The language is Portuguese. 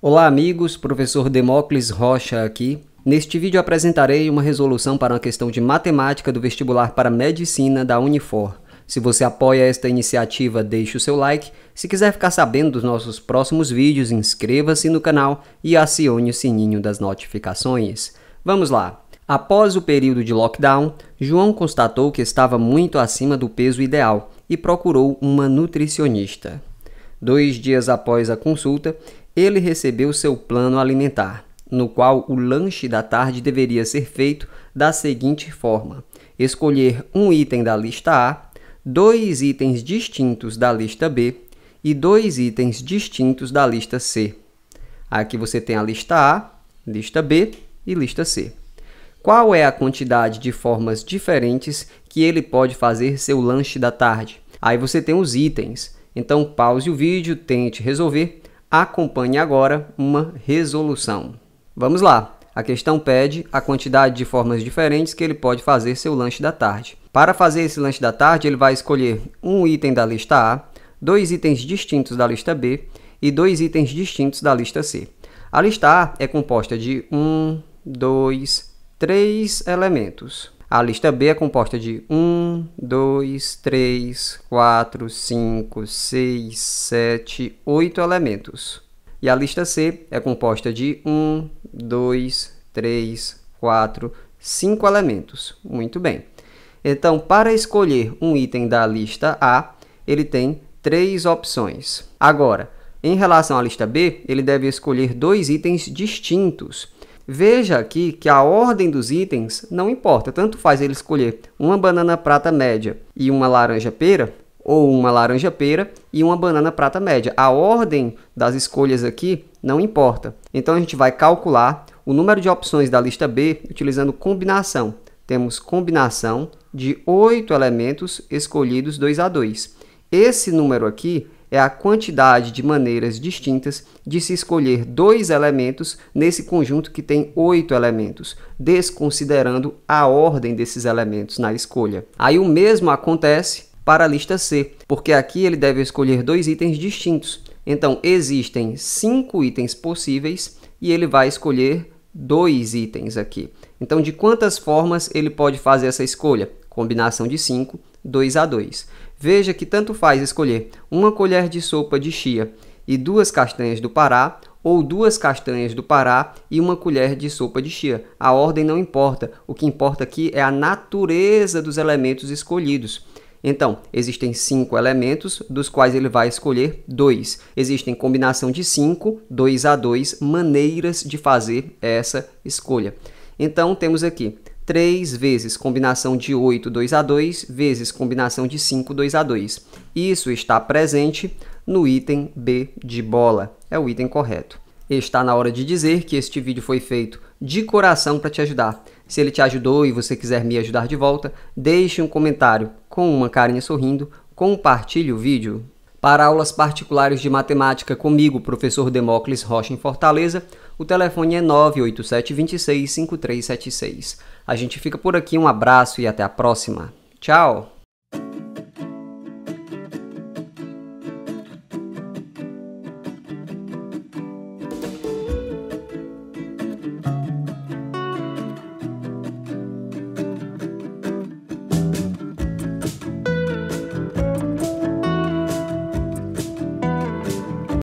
Olá amigos, professor Demócles Rocha aqui. Neste vídeo apresentarei uma resolução para uma questão de matemática do vestibular para medicina da Unifor. Se você apoia esta iniciativa, deixe o seu like. Se quiser ficar sabendo dos nossos próximos vídeos, inscreva-se no canal e acione o sininho das notificações. Vamos lá! Após o período de lockdown, João constatou que estava muito acima do peso ideal e procurou uma nutricionista. Dois dias após a consulta, ele recebeu seu plano alimentar, no qual o lanche da tarde deveria ser feito da seguinte forma: escolher um item da lista A, dois itens distintos da lista B e dois itens distintos da lista C. Aqui você tem a lista A, lista B e lista C. Qual é a quantidade de formas diferentes que ele pode fazer seu lanche da tarde? Aí você tem os itens. Então pause o vídeo, tente resolver Acompanhe agora uma resolução. Vamos lá! A questão pede a quantidade de formas diferentes que ele pode fazer seu lanche da tarde. Para fazer esse lanche da tarde, ele vai escolher um item da lista A, dois itens distintos da lista B e dois itens distintos da lista C. A lista A é composta de um, dois, três elementos. A lista B é composta de 1, 2, 3, 4, 5, 6, 7, 8 elementos. E a lista C é composta de 1, 2, 3, 4, 5 elementos. Muito bem. Então, para escolher um item da lista A, ele tem três opções. Agora, em relação à lista B, ele deve escolher dois itens distintos. Veja aqui que a ordem dos itens não importa, tanto faz ele escolher uma banana prata média e uma laranja pera, ou uma laranja pera e uma banana prata média. A ordem das escolhas aqui não importa. Então a gente vai calcular o número de opções da lista B utilizando combinação. Temos combinação de oito elementos escolhidos 2 a 2. Esse número aqui é a quantidade de maneiras distintas de se escolher dois elementos nesse conjunto que tem oito elementos, desconsiderando a ordem desses elementos na escolha. Aí o mesmo acontece para a lista C, porque aqui ele deve escolher dois itens distintos. Então, existem cinco itens possíveis e ele vai escolher dois itens aqui. Então, de quantas formas ele pode fazer essa escolha? Combinação de 5, 2 a 2. Veja que tanto faz escolher uma colher de sopa de chia e duas castanhas do Pará ou duas castanhas do Pará e uma colher de sopa de chia. A ordem não importa, o que importa aqui é a natureza dos elementos escolhidos. Então, existem cinco elementos, dos quais ele vai escolher dois. Existem combinação de cinco, dois a dois, maneiras de fazer essa escolha. Então, temos aqui 3 vezes combinação de 8, 2 a 2, vezes combinação de 5, 2 a 2. Isso está presente no item B de bola. É o item correto. Está na hora de dizer que este vídeo foi feito de coração para te ajudar. Se ele te ajudou e você quiser me ajudar de volta, deixe um comentário com uma carinha sorrindo, compartilhe o vídeo. Para aulas particulares de matemática comigo, professor Demócles Rocha em Fortaleza, o telefone é 987265376. A gente fica por aqui, um abraço e até a próxima. Tchau!